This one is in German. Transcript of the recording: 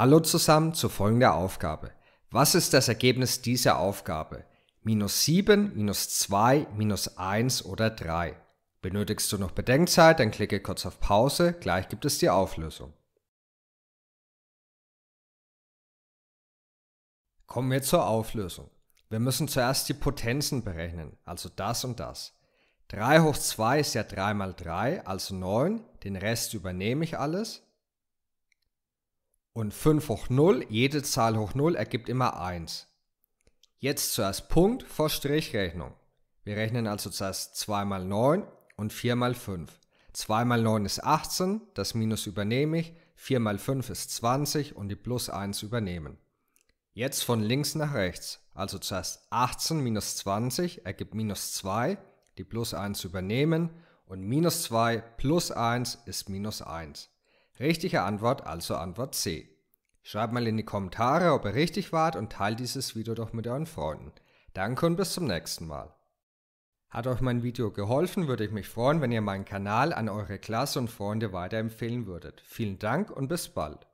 Hallo zusammen zu folgender Aufgabe. Was ist das Ergebnis dieser Aufgabe? Minus 7, minus 2, minus 1 oder 3. Benötigst du noch Bedenkzeit, dann klicke kurz auf Pause, gleich gibt es die Auflösung. Kommen wir zur Auflösung. Wir müssen zuerst die Potenzen berechnen, also das und das. 3 hoch 2 ist ja 3 mal 3, also 9, den Rest übernehme ich alles. Und 5 hoch 0, jede Zahl hoch 0 ergibt immer 1. Jetzt zuerst Punkt vor Strichrechnung. Wir rechnen also zuerst 2 mal 9 und 4 mal 5. 2 mal 9 ist 18, das Minus übernehme ich, 4 mal 5 ist 20 und die Plus 1 übernehmen. Jetzt von links nach rechts, also zuerst 18 minus 20 ergibt minus 2, die Plus 1 übernehmen und minus 2 plus 1 ist minus 1. Richtige Antwort also Antwort C. Schreibt mal in die Kommentare, ob ihr richtig wart und teilt dieses Video doch mit euren Freunden. Danke und bis zum nächsten Mal. Hat euch mein Video geholfen, würde ich mich freuen, wenn ihr meinen Kanal an eure Klasse und Freunde weiterempfehlen würdet. Vielen Dank und bis bald.